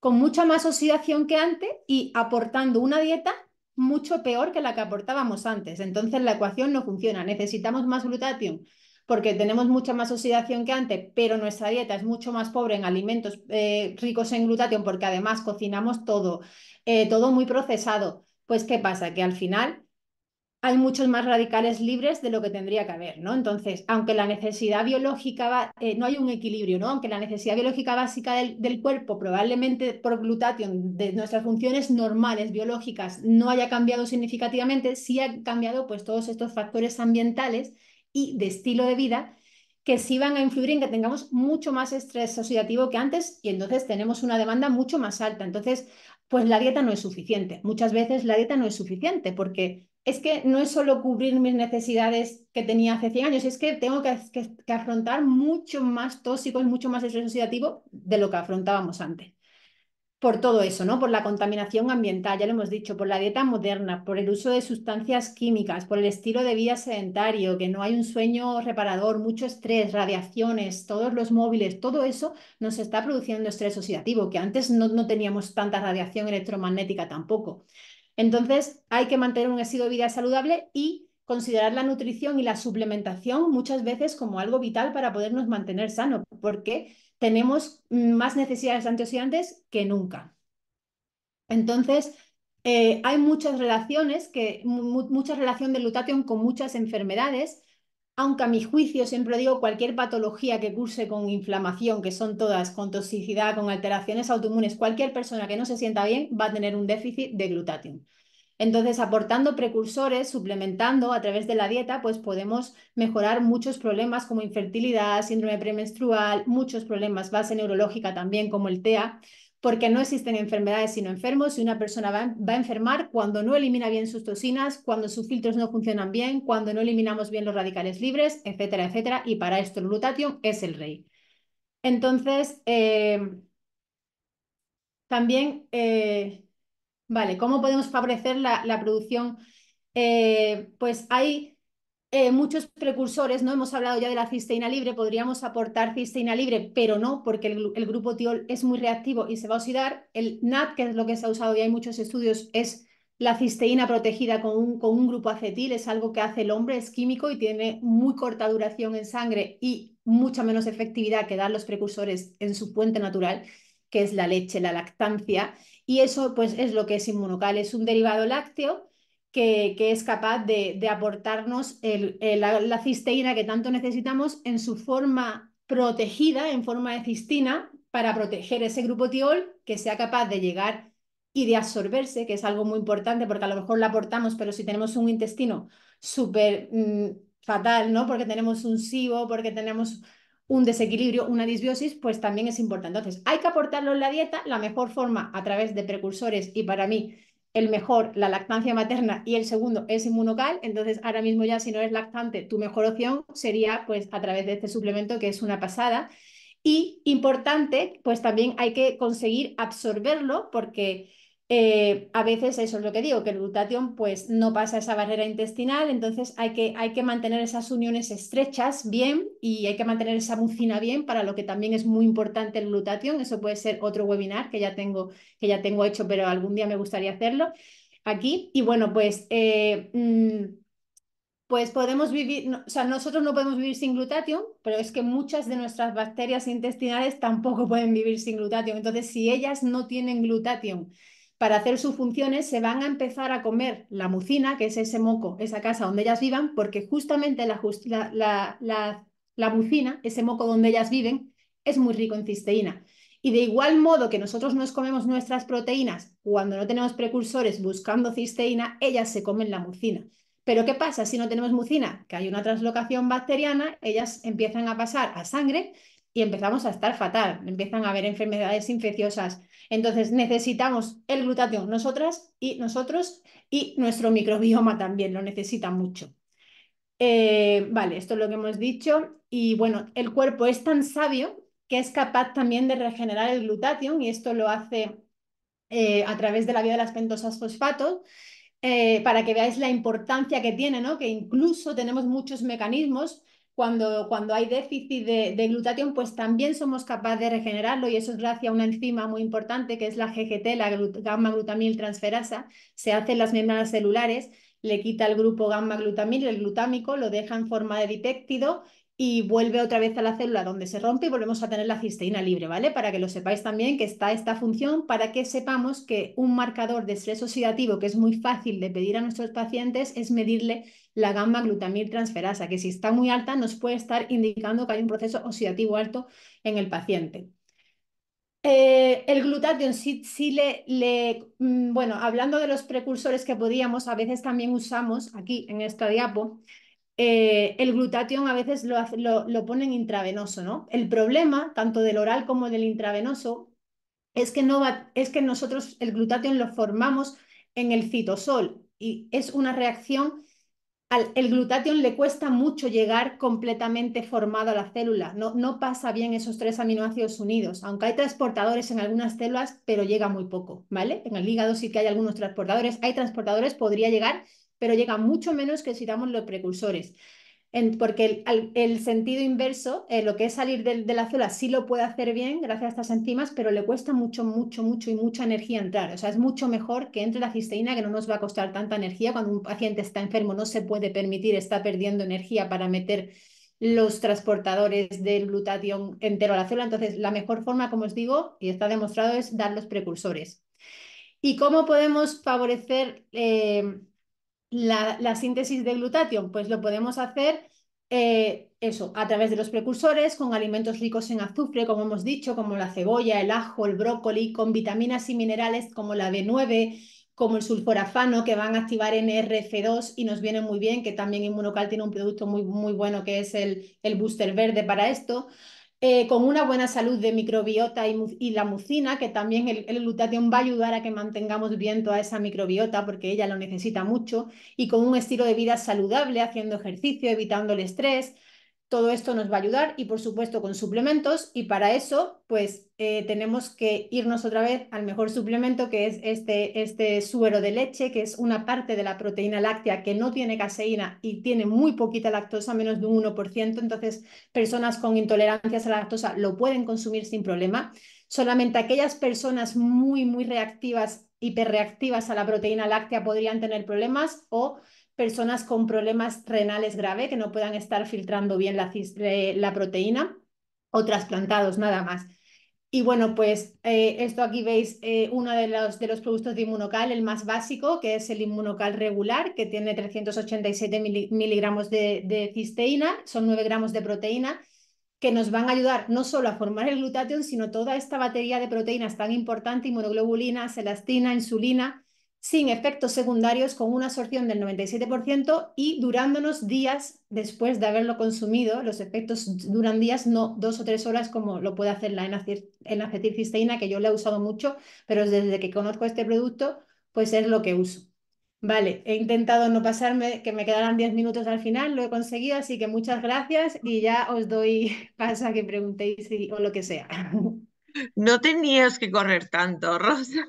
con mucha más oxidación que antes y aportando una dieta mucho peor que la que aportábamos antes. Entonces, la ecuación no funciona. Necesitamos más glutatión porque tenemos mucha más oxidación que antes, pero nuestra dieta es mucho más pobre en alimentos eh, ricos en glutatión, porque además cocinamos todo, eh, todo muy procesado. Pues, ¿qué pasa? Que al final hay muchos más radicales libres de lo que tendría que haber, ¿no? Entonces, aunque la necesidad biológica, eh, no hay un equilibrio, ¿no? Aunque la necesidad biológica básica del, cuerpo, probablemente por glutatión, de nuestras funciones normales, biológicas, no haya cambiado significativamente, sí ha cambiado pues todos estos factores ambientales y de estilo de vida que sí van a influir en que tengamos mucho más estrés oxidativo que antes y entonces tenemos una demanda mucho más alta. Entonces, pues la dieta no es suficiente. Muchas veces la dieta no es suficiente porque es que no es solo cubrir mis necesidades que tenía hace 100 años, es que tengo que, que afrontar mucho más tóxicos, mucho más estrés oxidativo de lo que afrontábamos antes por todo eso, ¿no? Por la contaminación ambiental, ya lo hemos dicho, por la dieta moderna, por el uso de sustancias químicas, por el estilo de vida sedentario, que no hay un sueño reparador, mucho estrés, radiaciones, todos los móviles, todo eso nos está produciendo estrés oxidativo, que antes no, teníamos tanta radiación electromagnética tampoco. Entonces, hay que mantener un estilo de vida saludable y considerar la nutrición y la suplementación muchas veces como algo vital para podernos mantener sano, porque tenemos más necesidades de antioxidantes que nunca. Entonces, eh, hay muchas relaciones, que, mucha relación del glutatión con muchas enfermedades, aunque a mi juicio siempre digo cualquier patología que curse con inflamación, que son todas con toxicidad, con alteraciones autoinmunes, cualquier persona que no se sienta bien va a tener un déficit de glutatión. Entonces, aportando precursores, suplementando a través de la dieta, pues podemos mejorar muchos problemas como infertilidad, síndrome premenstrual, muchos problemas base neurológica también como el TEA, porque no existen enfermedades sino enfermos y una persona va, a enfermar cuando no elimina bien sus toxinas, cuando sus filtros no funcionan bien, cuando no eliminamos bien los radicales libres, etcétera, etcétera. Y para esto el glutatión es el rey. Entonces, eh, también... Eh, Vale, ¿cómo podemos favorecer la, producción? Eh, pues hay eh, muchos precursores, ¿no? Hemos hablado ya de la cisteína libre, podríamos aportar cisteína libre, pero no, porque el, grupo tiol es muy reactivo y se va a oxidar. El NAT, que es lo que se ha usado y hay muchos estudios, es la cisteína protegida con un, grupo acetil, es algo que hace el hombre, es químico y tiene muy corta duración en sangre y mucha menos efectividad que dan los precursores en su puente natural que es la leche, la lactancia, y eso pues, es lo que es inmunocal, es un derivado lácteo que, es capaz de, aportarnos la, cisteína que tanto necesitamos en su forma protegida, en forma de cistina, para proteger ese grupo tiol que sea capaz de llegar y de absorberse, que es algo muy importante porque a lo mejor la aportamos, pero si tenemos un intestino súper mm, fatal, ¿no? Porque tenemos un SIBO, porque tenemos un desequilibrio, una disbiosis, pues también es importante. Entonces, hay que aportarlo en la dieta, la mejor forma a través de precursores y para mí el mejor, la lactancia materna y el segundo es inmunocal, entonces ahora mismo ya si no eres lactante, tu mejor opción sería pues a través de este suplemento que es una pasada. Y importante, pues también hay que conseguir absorberlo porque eh, a veces eso es lo que digo, que el glutatión pues no pasa esa barrera intestinal, entonces hay que, hay que mantener esas uniones estrechas bien y hay que mantener esa mucina bien, para lo que también es muy importante el glutatión, eso puede ser otro webinar que ya tengo, que ya tengo hecho, pero algún día me gustaría hacerlo aquí. Y bueno, pues... Eh, mm, pues podemos vivir, o sea, nosotros no podemos vivir sin glutatión, pero es que muchas de nuestras bacterias intestinales tampoco pueden vivir sin glutatión. Entonces, si ellas no tienen glutatión para hacer sus funciones, se van a empezar a comer la mucina, que es ese moco, esa casa donde ellas vivan, porque justamente la, mucina, ese moco donde ellas viven, es muy rico en cisteína. Y de igual modo que nosotros nos comemos nuestras proteínas cuando no tenemos precursores buscando cisteína, ellas se comen la mucina. Pero ¿qué pasa si no tenemos mucina? Que hay una translocación bacteriana, ellas empiezan a pasar a sangre y empezamos a estar fatal, empiezan a haber enfermedades infecciosas. Entonces necesitamos el glutatión nosotras y nosotros y nuestro microbioma también lo necesita mucho. Eh, vale, esto es lo que hemos dicho. Y bueno, el cuerpo es tan sabio que es capaz también de regenerar el glutatión y esto lo hace eh, a través de la vida de las pentosas fosfatos. Eh, para que veáis la importancia que tiene, ¿no? que incluso tenemos muchos mecanismos cuando, hay déficit de, glutatión, pues también somos capaces de regenerarlo y eso es gracias a una enzima muy importante que es la GGT, la gamma glutamil transferasa. Se hace en las membranas celulares, le quita el grupo gamma glutamil, el glutámico, lo deja en forma de dipéptido y vuelve otra vez a la célula donde se rompe y volvemos a tener la cisteína libre, ¿vale? Para que lo sepáis también que está esta función, para que sepamos que un marcador de estrés oxidativo que es muy fácil de pedir a nuestros pacientes es medirle la gamma glutamil transferasa, que si está muy alta nos puede estar indicando que hay un proceso oxidativo alto en el paciente. Eh, el glutatión sí, le, le, mm, bueno, hablando de los precursores que podíamos, a veces también usamos aquí en esta diapo, eh, el glutatión a veces lo, lo, ponen intravenoso, ¿no? El problema, tanto del oral como del intravenoso, es que, no es que nosotros el glutatión lo formamos en el citosol y es una reacción, el glutatión le cuesta mucho llegar completamente formado a la célula, no, no pasa bien esos tres aminoácidos unidos, aunque hay transportadores en algunas células, pero llega muy poco, ¿vale? En el hígado sí que hay algunos transportadores, hay transportadores, podría llegar pero llega mucho menos que si damos los precursores. porque el, sentido inverso, eh, lo que es salir de, la célula, sí lo puede hacer bien gracias a estas enzimas, pero le cuesta mucho, mucho, mucho y mucha energía entrar. O sea, es mucho mejor que entre la cisteína, que no nos va a costar tanta energía. Cuando un paciente está enfermo, no se puede permitir, está perdiendo energía para meter los transportadores del glutatión entero a la célula. Entonces, la mejor forma, como os digo, y está demostrado, es dar los precursores. ¿Y cómo podemos favorecer eh, la, síntesis de glutatión, pues lo podemos hacer eh, eso, a través de los precursores, con alimentos ricos en azufre, como hemos dicho, como la cebolla, el ajo, el brócoli, con vitaminas y minerales como la B9, como el sulforafano, que van a activar NRF2 y nos viene muy bien, que también Inmunocal tiene un producto muy, muy bueno que es el, el booster verde para esto. Eh, con una buena salud de microbiota y, la mucina, que también el, el glutatión va a ayudar a que mantengamos bien toda esa microbiota porque ella lo necesita mucho, y con un estilo de vida saludable, haciendo ejercicio, evitando el estrés, todo esto nos va a ayudar y por supuesto con suplementos y para eso pues eh, tenemos que irnos otra vez al mejor suplemento que es este, este suero de leche que es una parte de la proteína láctea que no tiene caseína y tiene muy poquita lactosa, menos de un 1%, entonces personas con intolerancias a la lactosa lo pueden consumir sin problema. Solamente aquellas personas muy, muy reactivas, hiperreactivas a la proteína láctea podrían tener problemas o personas con problemas renales graves que no puedan estar filtrando bien eh, la, proteína o trasplantados, nada más. Y bueno, pues eh, esto aquí veis eh, uno de los, de los productos de Inmunocal, el más básico, que es el Inmunocal regular, que tiene 387 miligramos de, cisteína, son 9 gramos de proteína, que nos van a ayudar no solo a formar el glutatión, sino toda esta batería de proteínas tan importante, inmunoglobulina, celastina, insulina, sin efectos secundarios, con una absorción del 97% y durándonos días después de haberlo consumido. Los efectos duran días, no dos o tres horas como lo puede hacer la enacetilcisteína, que yo la he usado mucho, pero desde que conozco este producto, pues es lo que uso. Vale, he intentado no pasarme, que me quedaran 10 minutos al final, lo he conseguido, así que muchas gracias y ya os doy paso a que preguntéis o lo que sea. No tenías que correr tanto, Rosa.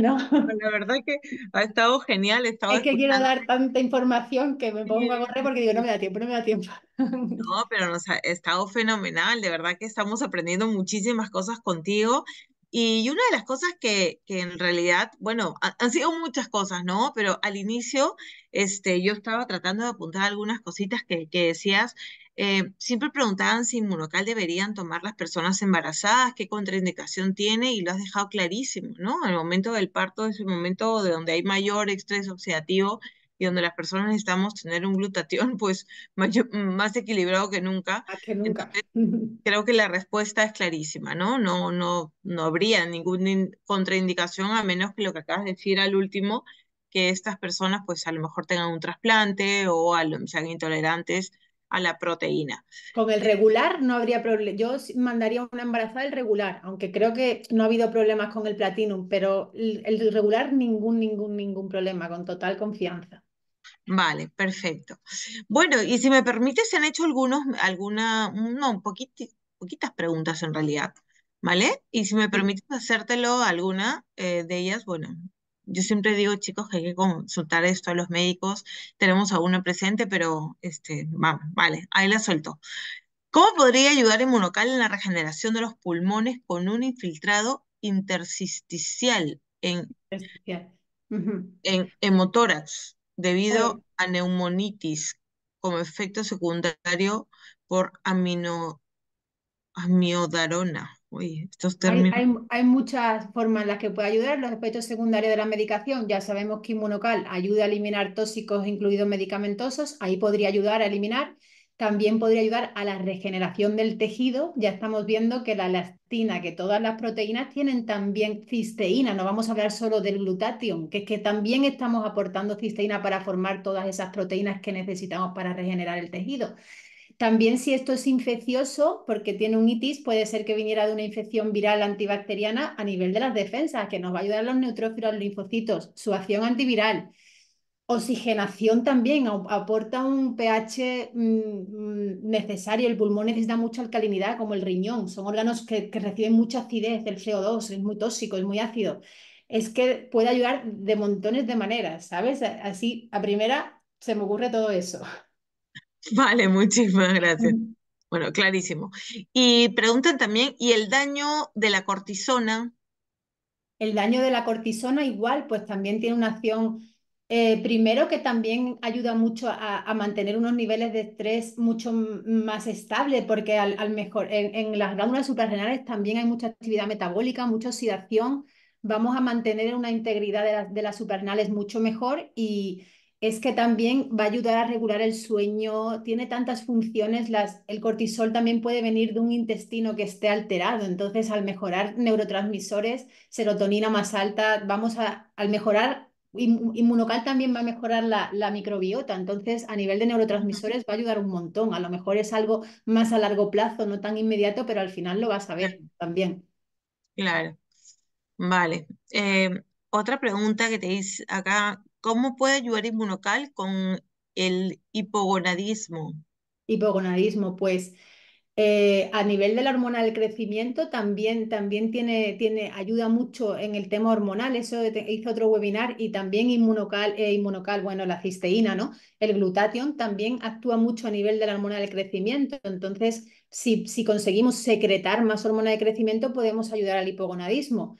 no. La verdad que ha estado genial. es que quiero dar tanta información que me pongo a correr porque digo, no me da tiempo, no me da tiempo. No, pero nos ha estado fenomenal. De verdad que estamos aprendiendo muchísimas cosas contigo. Y una de las cosas que, en realidad, bueno, han sido muchas cosas, ¿no? Pero al inicio este, yo estaba tratando de apuntar algunas cositas que, que decías eh, siempre preguntaban si inmunocal deberían tomar las personas embarazadas, qué contraindicación tiene, y lo has dejado clarísimo, ¿no? El momento del parto es el momento de donde hay mayor estrés oxidativo y donde las personas necesitamos tener un glutatión pues más equilibrado que nunca. creo que la respuesta es clarísima, ¿no? No, no, no habría ninguna contraindicación a menos que lo que acabas de decir al último, que estas personas pues a lo mejor tengan un trasplante o sean intolerantes la proteína. Con el regular no habría problema. Yo mandaría una embarazada el regular, aunque creo que no ha habido problemas con el platinum, pero el regular ningún, ningún, ningún problema, con total confianza. Vale, perfecto. Bueno, y si me permite, se han hecho algunos, alguna, no, poquitas preguntas en realidad, ¿vale? Y si me permites hacértelo alguna eh, de ellas, bueno, yo siempre digo, chicos, que hay que consultar esto a los médicos. Tenemos a uno presente, pero este, vamos, vale, ahí la suelto. ¿Cómo podría ayudar el monocal en la regeneración de los pulmones con un infiltrado intersticial en, en debido a neumonitis como efecto secundario por amino, amiodarona? Hay, muchas formas en las que puede ayudar. Los efectos secundarios de la medicación, ya sabemos que inmunocal ayuda a eliminar tóxicos, incluidos medicamentosos, ahí podría ayudar a eliminar. También podría ayudar a la regeneración del tejido. Ya estamos viendo que la elastina, que todas las proteínas tienen también cisteína. No vamos a hablar solo del glutatión, que es que también estamos aportando cisteína para formar todas esas proteínas que necesitamos para regenerar el tejido. También si esto es infeccioso, porque tiene un itis, puede ser que viniera de una infección viral antibacteriana a nivel de las defensas, que nos va a ayudar los neutrófilos, los linfocitos, su acción antiviral. Oxigenación también aporta un pH mm, necesario. El pulmón necesita mucha alcalinidad, como el riñón. Son órganos que, que reciben mucha acidez, el CO2 es muy tóxico, es muy ácido. Es que puede ayudar de montones de maneras, ¿sabes? Así, a primera se me ocurre todo eso. Vale, muchísimas gracias. Bueno, clarísimo. Y preguntan también, ¿y el daño de la cortisona? El daño de la cortisona igual, pues también tiene una acción, eh, primero que también ayuda mucho a, mantener unos niveles de estrés mucho más estable, porque al, mejor, en, las glándulas suprarrenales también hay mucha actividad metabólica, mucha oxidación, vamos a mantener una integridad de, de las suprarrenales mucho mejor y es que también va a ayudar a regular el sueño, tiene tantas funciones, las, el cortisol también puede venir de un intestino que esté alterado, entonces al mejorar neurotransmisores, serotonina más alta, vamos a, al mejorar, inmunocal también va a mejorar la, la microbiota, entonces a nivel de neurotransmisores va a ayudar un montón, a lo mejor es algo más a largo plazo, no tan inmediato, pero al final lo vas a ver también. Claro, vale. Eh, otra pregunta que te hice acá, ¿Cómo puede ayudar Inmunocal con el hipogonadismo? Hipogonadismo, pues eh, a nivel de la hormona del crecimiento también, también tiene, tiene, ayuda mucho en el tema hormonal. Eso hice hizo otro webinar y también eh, inmunocal, bueno, la cisteína, ¿no? El glutatión también actúa mucho a nivel de la hormona del crecimiento. Entonces, si, si conseguimos secretar más hormona de crecimiento, podemos ayudar al hipogonadismo.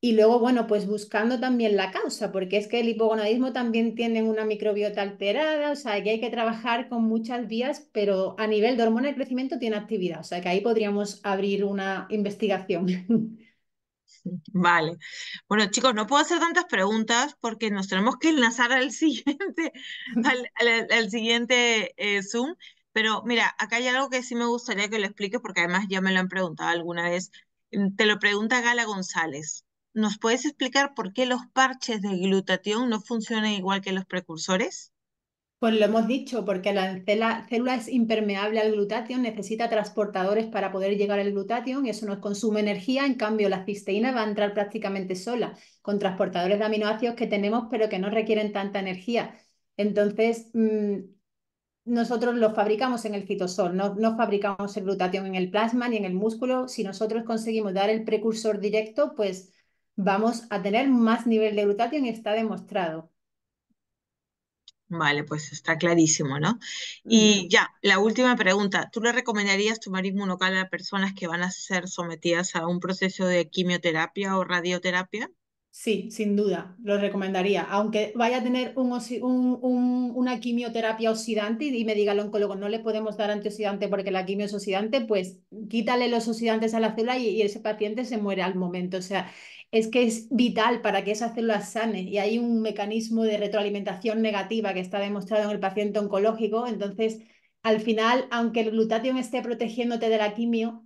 Y luego, bueno, pues buscando también la causa, porque es que el hipogonadismo también tiene una microbiota alterada, o sea, que hay que trabajar con muchas vías, pero a nivel de hormona de crecimiento tiene actividad, o sea, que ahí podríamos abrir una investigación. Vale. Bueno, chicos, no puedo hacer tantas preguntas porque nos tenemos que enlazar al siguiente, al, siguiente eh, Zoom. Pero mira, acá hay algo que sí me gustaría que lo explique porque además ya me lo han preguntado alguna vez. Mm, te lo pregunta Gala González. ¿Nos puedes explicar por qué los parches de glutatión no funcionan igual que los precursores? Pues lo hemos dicho, porque la célula, es impermeable al glutatión, necesita transportadores para poder llegar al glutatión, y eso nos consume energía, en cambio la cisteína va a entrar prácticamente sola, con transportadores de aminoácidos que tenemos, pero que no requieren tanta energía. Entonces, mm, nosotros lo fabricamos en el citosol, no, no fabricamos el glutatión en el plasma ni en el músculo. Si nosotros conseguimos dar el precursor directo, pues vamos a tener más nivel de glutatión está demostrado. Vale, pues está clarísimo, ¿no? Y ya, la última pregunta. ¿Tú le recomendarías tomar inmunocal a personas que van a ser sometidas a un proceso de quimioterapia o radioterapia? Sí, sin duda, lo recomendaría. Aunque vaya a tener un una quimioterapia oxidante y me diga el oncólogo, no le podemos dar antioxidante porque la quimio es oxidante, pues quítale los oxidantes a la célula y, y ese paciente se muere al momento. O sea, es que es vital para que esas células sane y hay un mecanismo de retroalimentación negativa que está demostrado en el paciente oncológico. Entonces, al final, aunque el glutatión esté protegiéndote de la quimio,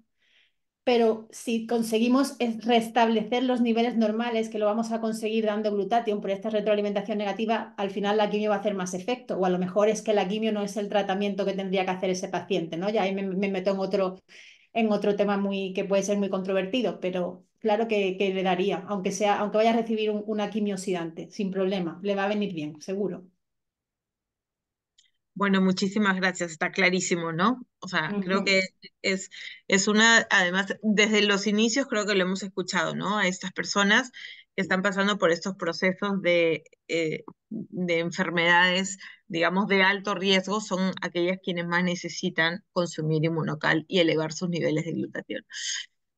pero si conseguimos restablecer los niveles normales, que lo vamos a conseguir dando glutatión por esta retroalimentación negativa, al final la quimio va a hacer más efecto, o a lo mejor es que la quimio no es el tratamiento que tendría que hacer ese paciente, ¿no? Ya ahí me, me meto en otro, en otro tema muy, que puede ser muy controvertido, pero claro que, le daría, aunque, sea, aunque vaya a recibir un, una oxidante, sin problema, le va a venir bien, seguro. Bueno, muchísimas gracias, está clarísimo, ¿no? O sea, creo que es, es una, además, desde los inicios creo que lo hemos escuchado, ¿no? A estas personas que están pasando por estos procesos de, eh, enfermedades, digamos, de alto riesgo, son aquellas quienes más necesitan consumir inmunocal y elevar sus niveles de glutatión.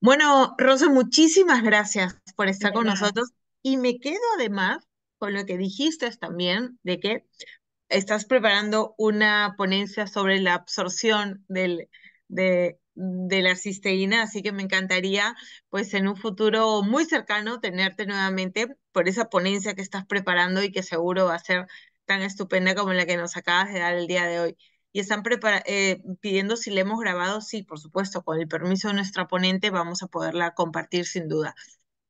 Bueno, Rosa, muchísimas gracias por estar con nosotros y me quedo además con lo que dijiste también de que estás preparando una ponencia sobre la absorción del, de, de la cisteína, así que me encantaría, pues en un futuro muy cercano, tenerte nuevamente por esa ponencia que estás preparando y que seguro va a ser tan estupenda como la que nos acabas de dar el día de hoy y están eh, pidiendo si le hemos grabado. Sí, por supuesto, con el permiso de nuestra ponente vamos a poderla compartir sin duda.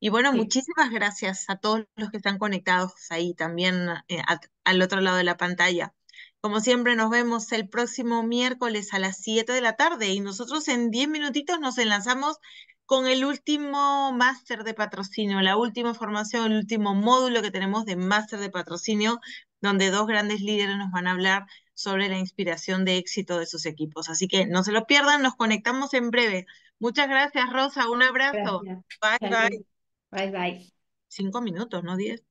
Y bueno, muchísimas gracias a todos los que están conectados ahí también eh, al otro lado de la pantalla. Como siempre, nos vemos el próximo miércoles a las 7 de la tarde y nosotros en 10 minutitos nos enlazamos con el último máster de patrocinio, la última formación, el último módulo que tenemos de máster de patrocinio, donde dos grandes líderes nos van a hablar sobre la inspiración de éxito de sus equipos. Así que no se lo pierdan, nos conectamos en breve. Muchas gracias, Rosa. Un abrazo. Bye, bye. Bye, bye. Cinco minutos, no diez.